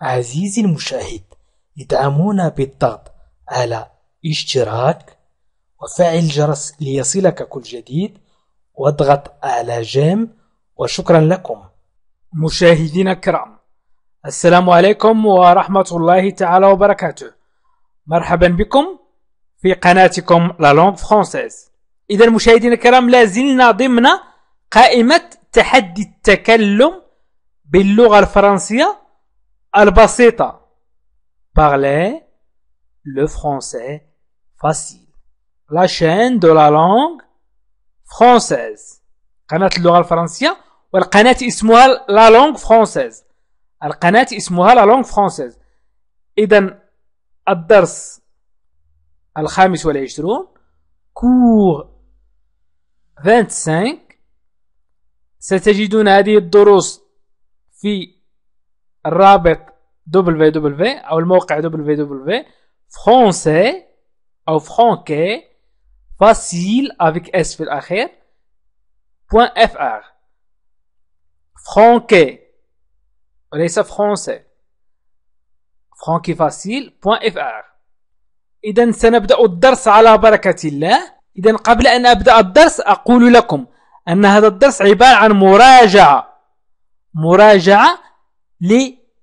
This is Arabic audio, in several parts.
عزيزي المشاهد ادعمونا بالضغط على اشتراك وفعل الجرس ليصلك كل جديد واضغط على جيم وشكرا لكم مشاهدينا الكرام السلام عليكم ورحمة الله تعالى وبركاته مرحبا بكم في قناتكم لا لونغ فرونسيز إذا مشاهدينا الكرام لازلنا ضمن قائمة تحدي التكلم باللغة الفرنسية البسيطة parler le français facile la chaîne de la langue française قناة اللغة الفرنسية والقناة اسمها لا لونغ فرانسيز القناة اسمها لا لونغ فرانسيز إذا الدرس الخامس والعشرون كور 25 ستجدون هذه الدروس في الرابط www او الموقع www français او français facile avec s في الاخير بوان اف وليس français فرانكي فاسيل بوان اف ار اذا سنبدا الدرس على بركه الله اذا قبل ان ابدا الدرس اقول لكم ان هذا الدرس عباره عن مراجعه مراجعه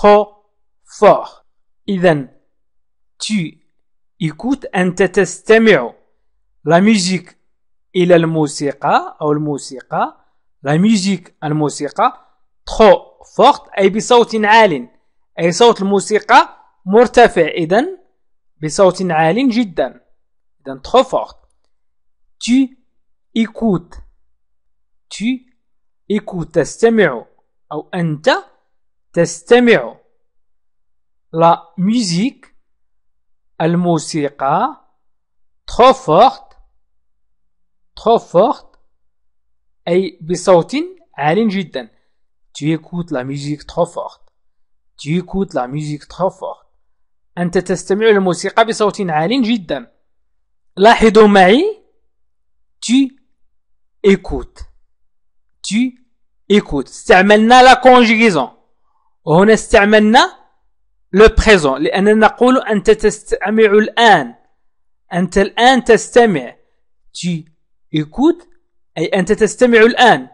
trop fort إذن tu écoutes أنت تستمع la musique إلى الموسيقى أو الموسيقى la musique الموسيقى trop fort أي بصوت عال أي صوت الموسيقى مرتفع إذن بصوت عال جدا إذن trop fort tu écoutes tu écoutes تستمع أو أنت تستمع لا ميوزيك الموسيقى ترو فورت ترو فورت اي بصوت عال جدا tu écoutes la musique trop forte tu écoutes la musique trop fort انت تستمع الموسيقى بصوت عال جدا لاحظوا معي tu écoutes tu écoutes استعملنا لا كونجيزون وهنا استعملنا لو بريزون لأننا نقول أنت تستمع الآن أنت الآن تستمع تي إيكوت أي أنت تستمع الآن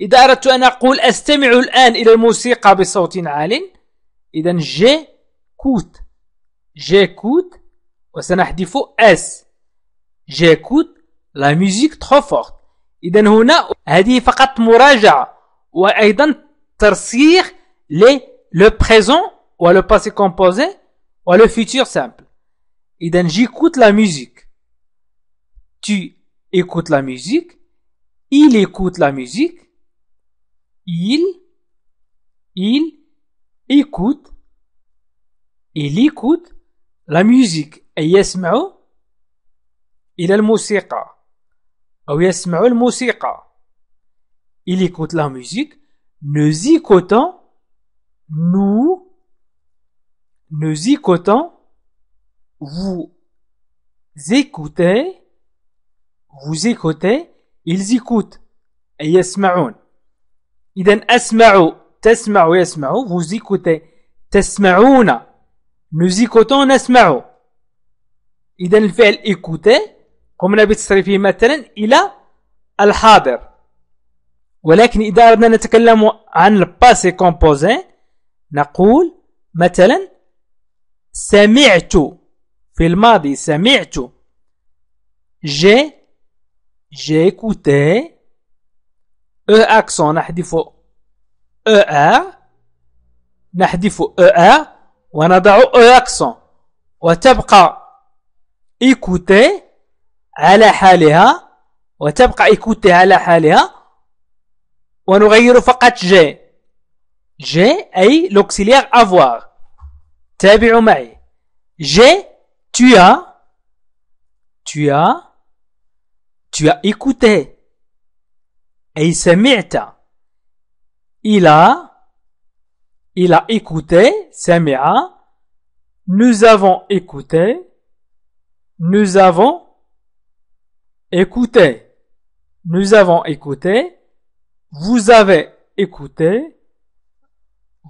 إذا أردت أن أقول أستمع الآن إلى الموسيقى بصوت عال إذا جي كوت جي كوت وسنحذف اس جي كوت لا ميوزيك ترو فورت إذا هنا هذه فقط مراجعة وأيضا ترسيخ les, le présent, ou le passé composé, ou le futur simple. Et donc, j'écoute la musique. Tu écoutes la musique. Il écoute la musique. Il, il écoute, il écoute la musique. Et musique. Ou Il écoute la musique. Nous écoutons nous, nous écoutons, vous écoutez, vous écoutez, ils écoutent. Et يسمعون. إذا أسمع تسمع يسمع vous écoutez تسمعون nous écoutons نسمع إذا الفعل écouter قمنا بتصريفه مثلا إلى الحاضر ولكن إذا أردنا نتكلم عن الباسي كومبوزي نقول مثلا سمعت في الماضي سمعت جي جيكوتي او اكسون accent نحذف ا e نحذف ا e ونضع او e اكسون وتبقى ايكوتي على حالها وتبقى ايكوتي على حالها ونغير فقط جي J'ai l'auxiliaire avoir. تابعوا J'ai tu as tu as tu as écouté. mis à. Il a il a écouté, Nous avons écouté. Nous avons écouté. Nous avons écouté. Vous avez écouté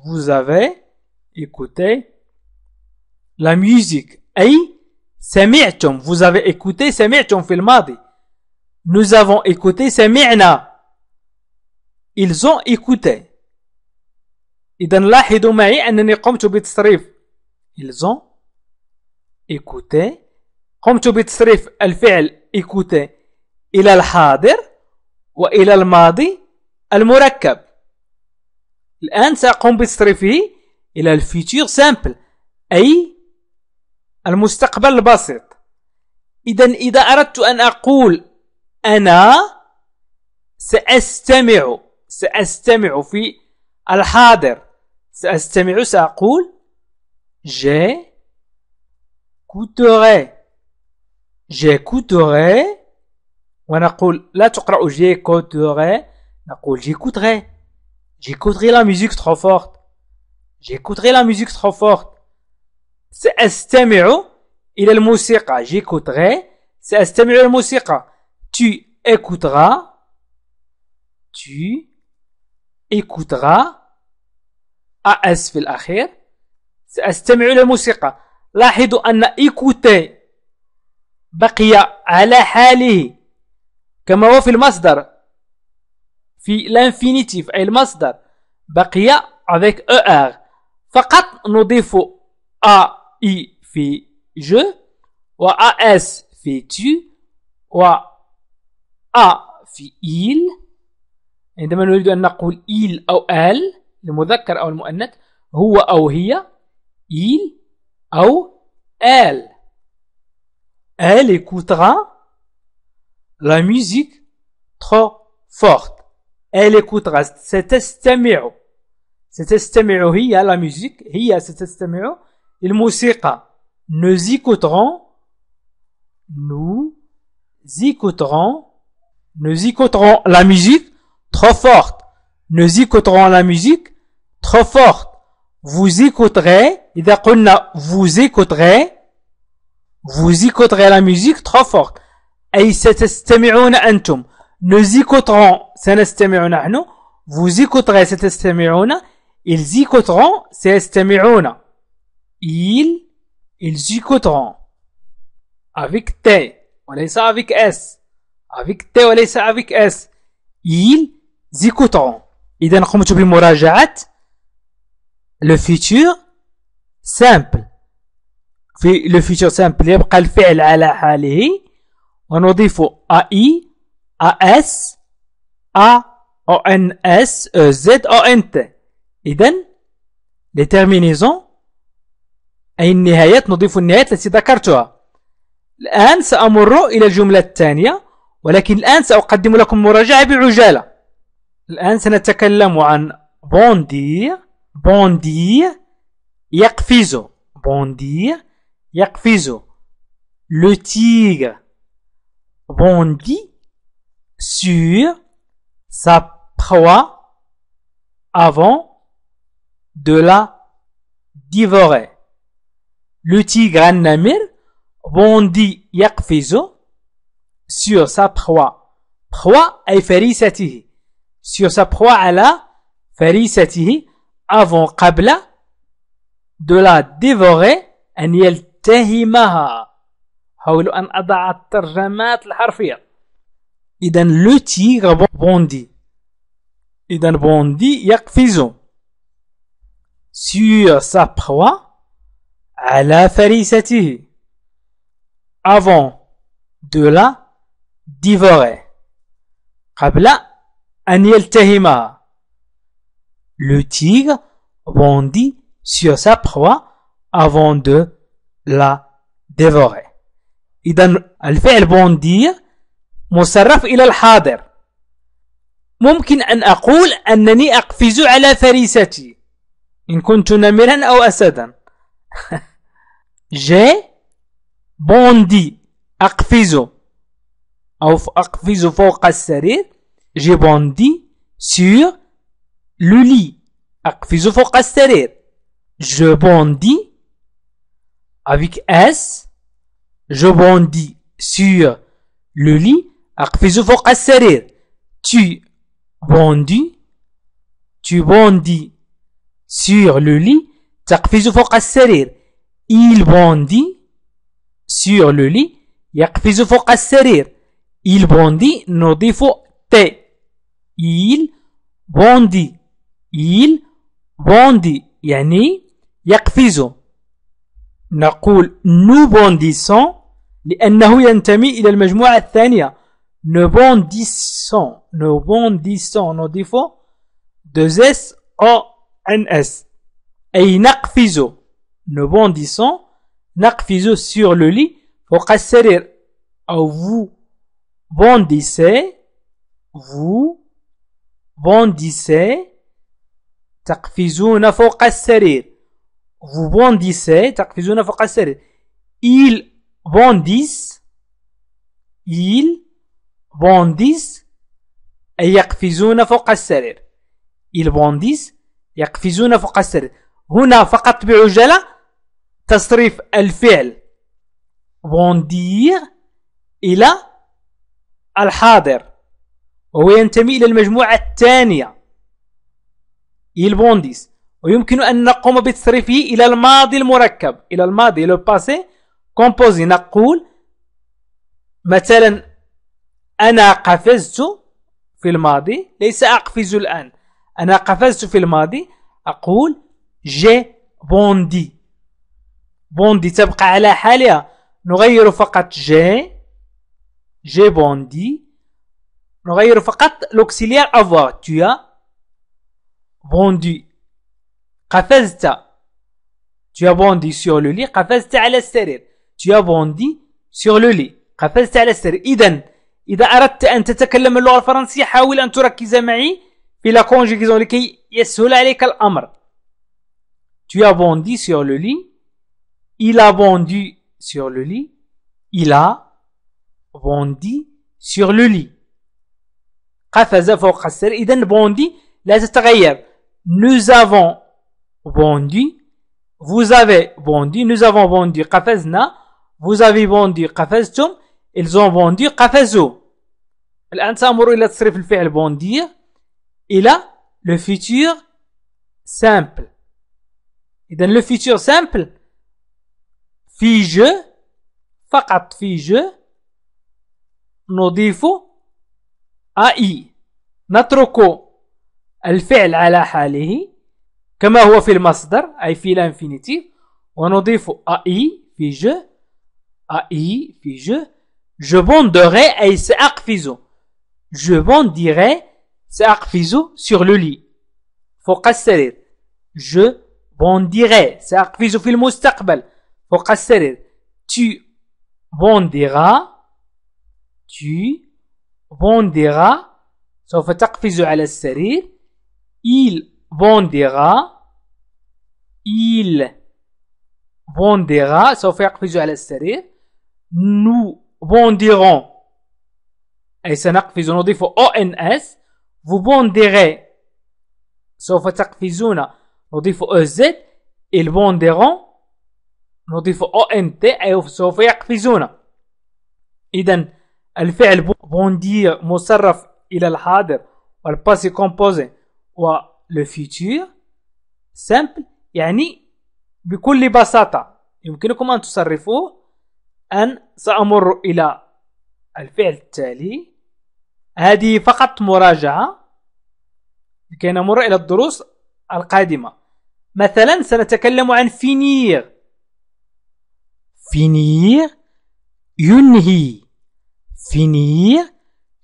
vous avez écouté la musique. أي سمعتم vous avez écouté سمعتم في nous avons écouté سمعنا ils ont écouté Ils لاحظوا معي أنني قمت بتصريف ils ont écouté قمت بتصريف الفعل écouté إلى الحاضر وإلى الماضي المركب الآن سأقوم بتصريفه إلى الفيتشر سامبل أي المستقبل البسيط إذا إذا أردت أن أقول أنا سأستمع سأستمع في الحاضر سأستمع سأقول جي جي كوتوغي ونقول لا تقرأ جي كوتوغي نقول جي كوتوغي J'écouterai la musique trop forte. J'écouterai la musique trop forte. C'est est le الموسيقى. J'écouterai. سأستمع le musique. Tu écouteras. Tu écouteras. AS في الأخير. سأستمع إلى الموسيقى. لاحظوا أن écouter بقي على حاله كما هو في المصدر في الانفينيتيف اي المصدر بقي افيك او ار فقط نضيف ا اي في جو و ا اس في تو و ا في ايل عندما نريد ان نقول ايل او ال المذكر او المؤنث هو او هي ايل او ال ال يكوترا لا ميوزيك تخو فورت elle écoutera, il y a la musique, هي la musique nous écouterons nous écouterons nous écouterons la musique trop forte nous écouterons la musique trop forte vous écouterez et'' a. vous écouterez vous écouterez la musique trop forte أي ستستمعون antum. nous écouterons سنستمع نحن vous écouterez ستستمعون ils écouteront سيستمعون ils ils écouteront avec T on est ça avec S avec T on est ça avec S ils écouteront Et إذا قمت بمراجعة le futur simple في لو futur سامبل يبقى الفعل على حاله ونضيف اي S A-O-N-S -E Z-O-N-T إذن لترمينيزون أي النهايات نضيف النهايات التي ذكرتها الآن سأمر إلى الجملة الثانية ولكن الآن سأقدم لكم مراجعة بعجالة الآن سنتكلم عن بوندير بوندير يقفز بوندير يقفز لو تيغ بوندي sur sa proie avant de la dévorer. Le tigre Namir bondit Yakfizo sur sa proie. Proie et Ferisatihi. Sur sa proie à la avant kabla de la dévorer yel tehimaha حاولوا أن أضع الترجمات الحرفية Idan donne le tigre bondi. Il bondi, yakfizu. Sur sa proie, à la farissati. Avant de la dévorer. Kabla, an yeltehima. Le tigre bondit sur sa proie avant de la dévorer. Il donne, elle fait bondir. مصرف إلى الحاضر ممكن أن أقول أنني أقفز على فريستي إن كنت نمرا أو أسدا جي بوندي أقفز أو أقفز فوق السرير جي بوندي سور لولي أقفز فوق السرير جو بوندي avec S je bondis sur le lit أقفز فوق السرير tu bondis tu bondis sur le lit تقفز فوق السرير il bondit sur le lit يقفز فوق السرير il bondit نضيف ت il bondit il bondit يعني يقفز نقول nous bondissons لأنه ينتمي إلى المجموعة الثانية ne bondissons, ne bondissons nos défauts Deux S O N S. Et naqfizo, ne bondissons, naqfizo sur le lit, pour vous bondissez, vous bondissez, تقفزون فوق السرير vous bondissez تقفزون فوق السرير ils bondissent ils اي يقفزون فوق السرير ils يقفزون فوق السرير هنا فقط بعجالة تصريف الفعل بوندير إلى الحاضر وهو ينتمي إلى المجموعة الثانية يلبونديس ويمكن أن نقوم بتصريفه إلى الماضي المركب إلى الماضي لو باسي كومبوزي نقول مثلا أنا قفزت في الماضي ليس أقفز الآن أنا قفزت في الماضي أقول جي بوندي بوندي تبقى على حالها نغير فقط جي جي بوندي نغير فقط لوكسيليار أفوا تيا بوندي قفزت تيا بوندي سيغ لو لي قفزت على السرير تيا بوندي سيغ لو لي قفزت على السرير إذا إذا أردت أن تتكلم اللغة الفرنسية حاول أن تركز معي في لا كونجيكيزون لكي يسهل عليك الأمر Tu as bondi sur le lit Il a bondi sur le lit Il a bondi sur le lit قفز فوق السرير إذا بوندي لا تتغير Nous avons bondi Vous avez bondi Nous avons bondi قفزنا Vous avez bondi قفزتم ils ont vendu قفزوا الآن سامر إلى تصريف الفعل بوندير إلى لو فيتور سامبل إذا لو فيتور سامبل في جو فقط في جو نضيف أي نترك الفعل على حاله كما هو في المصدر أي في الانفينيتيف ونضيف أي في جو أي في جو Je bondirai et saqfizu. Je bandirai saqfizu sur le lit. فوق السرير. Je bondirai saqfizu في المستقبل. فوق السرير. Tu bondiras. Tu bondiras. سوف تقفز على السرير. Il bondira. Il bondira. سوف يقفز على السرير. Nous bondieront. أي سنقفز نضيف أو إن إس vous سوف تقفزون نضيف أو زد ils bondiront نضيف أو إن تي أي سوف يقفزون إذا الفعل بوندير مصرف إلى الحاضر والباسي كومبوزي le futur simple يعني بكل بساطة يمكنكم أن تصرفوه الان سأمر إلى الفعل التالي هذه فقط مراجعة لكي نمر إلى الدروس القادمة مثلا سنتكلم عن فينير فينير ينهي فينير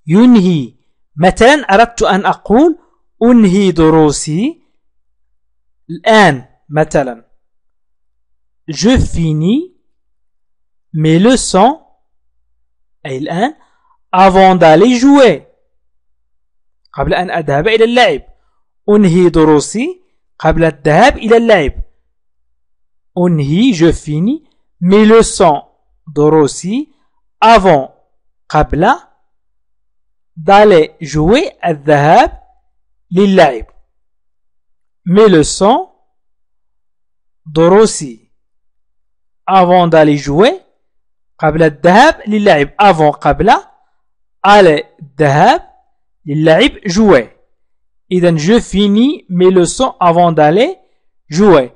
ينهي مثلا أردت أن أقول أنهي دروسي الآن مثلا je finis mes leçons un avant d'aller jouer قبل أن أذهب إلى اللعب أنهي دروسي قبل الذهاب إلى On hi je finis mes leçons دروسي avant قبل d'aller jouer الذهاب Mais le leçons avant d'aller jouer قبل الذهاب للعب افون قبل aller الذهاب للعب jouer اذا je finis mes leçons avant d'aller jouer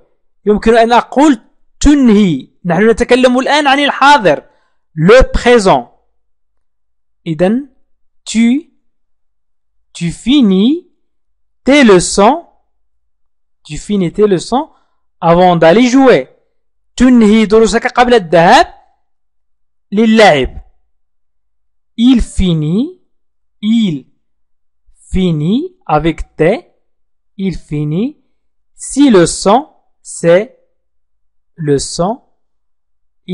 يمكن ان اقول تنهي نحن نتكلم الان عن الحاضر لو بريزون اذا tu tu finis tes leçons tu finis tes leçons avant d'aller jouer تنهي دروسك قبل الذهاب للعب il finit il finit avec T il finit si le son c'est le son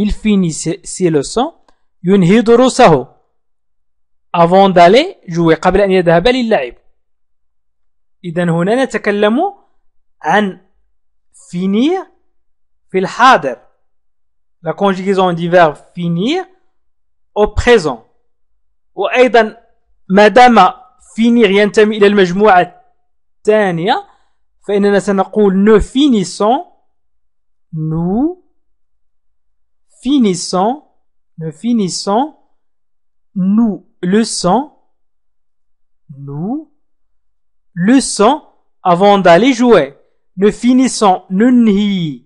il finit si le son ينهي دروسه avant d'aller jouer قبل أن يذهب للعب إذا هنا نتكلم عن finir في الحاضر la conjugaison du verbe finir au présent. وأيضا ما madame finir ينتمي إلى المجموعة à tenir. سنقول nous finissons nous finissons nous finissons nous le sang nous le sang avant d'aller jouer nous finissons ni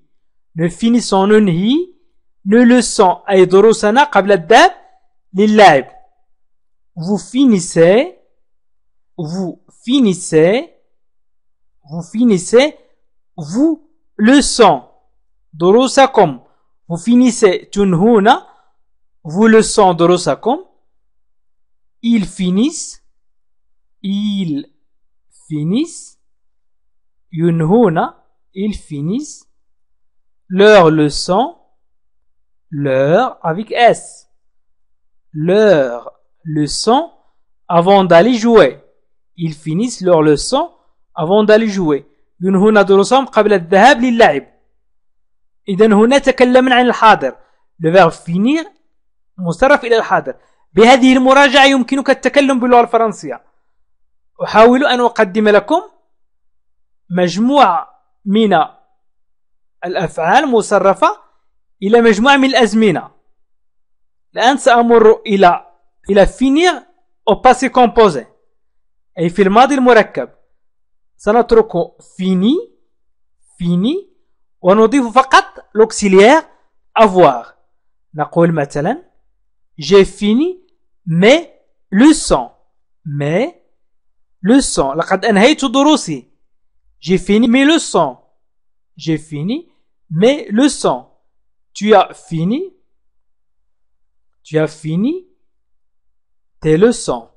nous finissons ni à أي دروسنا قبل les للعب vous finissez vous finissez vous finissez vous leçon Dorosakom. vous finissez Tunhuna, vous leçon Dorosakom. ils finissent ils finissent yunhuna, ils finissent leur leçon l'heure avec S. Leur leçon avant d'aller jouer. Ils finissent leur leçon avant d'aller jouer. ينهون دروسهم قبل الذهاب للعب. إذا هنا تكلمنا عن الحاضر. Le verbe finir مصرف إلى الحاضر. بهذه المراجعة يمكنك التكلم باللغة الفرنسية. أحاول أن أقدم لكم مجموعة من الأفعال مصرفة إلى مجموعة من الأزمنة الآن سأمر إلى إلى فينير أو باسي كومبوزي أي في الماضي المركب سنترك فيني فيني ونضيف فقط لوكسيليير أفوار نقول مثلا جي فيني مي لو سون مي لو سون لقد أنهيت دروسي جي فيني مي لو سون جي فيني مي لو سون Tu as fini Tu as fini tes leçons.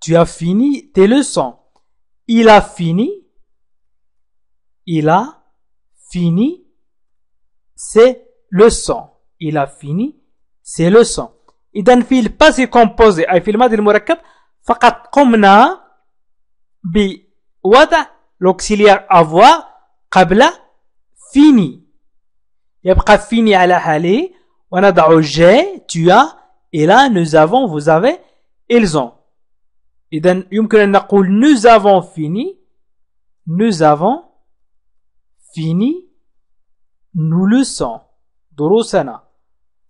Tu as fini tes leçons. Il a fini. Il a fini ses leçons. Il a fini ses leçons. son. composé, الباسي كومبوزي أي في الماضي Fakat فقط bi بوضع l'auxiliaire avoir قبل fini. يبقى fini on a ونضع j'ai, tu as. Et là, nous avons, vous avez, ils ont. Et يمكن nous avons fini nous avons fini nous le sommes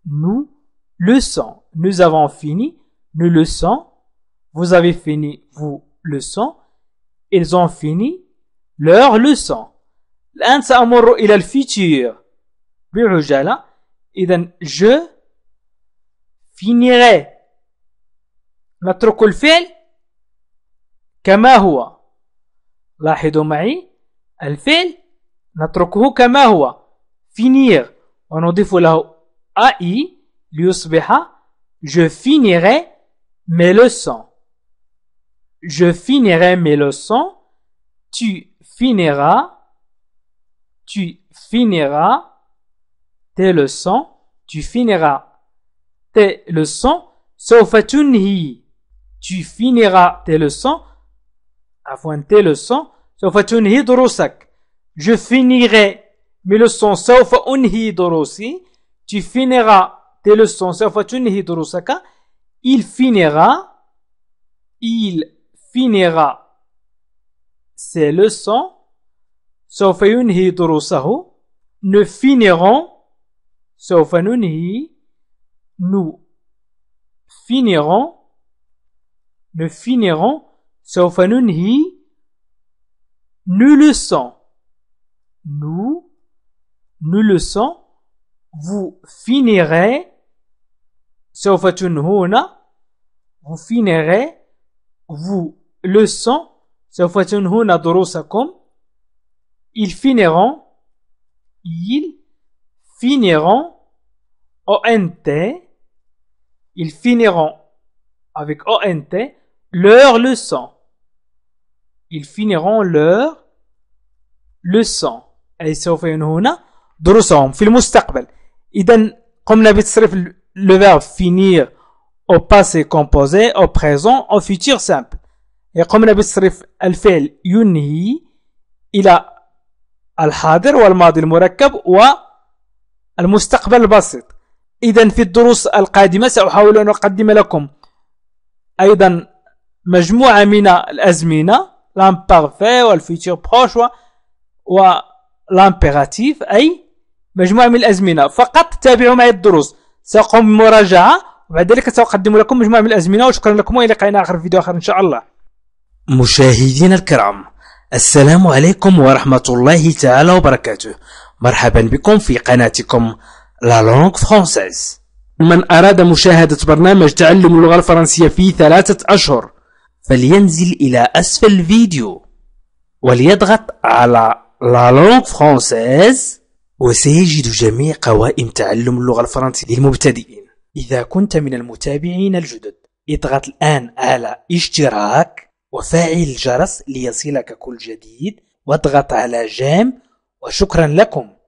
nous le sommes nous avons fini nous le sommes vous avez fini vous le sommes ils ont fini leur leçon الآن سأمر إلى الفيتير بعجالة إذا جو فينيغي نترك الفعل كما هو لاحظوا معي الفعل نتركه كما هو فينير ونضيف له اي ليصبح je finirai mes leçons je finirai mes leçons tu finiras tu finiras tes leçons, tu finiras tes leçons, sauf tunhi. Tu finiras tes leçons, avant tes leçons, sauf tunhi Je finirai mes leçons, sauf unhi durusi. Tu finiras tes leçons, sauf tunhi Il finira, il finira ses leçons, سوف ينهي دروسه nous finirons سوف ننهي nous finirons nous finirons سوف ننهي nous le sommes nous nous le sommes vous finirez سوف تنهون vous finirez vous le sommes سوف تنهون دروسكم ils finiront, ils finiront, ONT, ils finiront avec ONT leur leçon. Ils finiront leur leçon. أي سوف fil دروسهم في المستقبل. comme قمنا بتصريف le verbe finir au passé composé, au présent, au futur simple. Et comme قمنا بتصريف الفعل il a الحاضر والماضي المركب والمستقبل البسيط إذا في الدروس القادمة سأحاول أن أقدم لكم أيضا مجموعة من الأزمنة لامبارفي والفيتير بروش ولامبيراتيف أي مجموعة من الأزمنة فقط تابعوا معي الدروس سأقوم بمراجعة وبعد ذلك سأقدم لكم مجموعة من الأزمنة وشكرا لكم وإلى لقائنا آخر فيديو آخر إن شاء الله مشاهدينا الكرام السلام عليكم ورحمة الله تعالى وبركاته مرحبا بكم في قناتكم لا لونغ فرونسيز من أراد مشاهدة برنامج تعلم اللغة الفرنسية في ثلاثة أشهر فلينزل إلى أسفل الفيديو وليضغط على لا لونغ فرونسيز وسيجد جميع قوائم تعلم اللغة الفرنسية للمبتدئين إذا كنت من المتابعين الجدد اضغط الآن على اشتراك وفاعل الجرس ليصلك كل جديد واضغط على جيم وشكرا لكم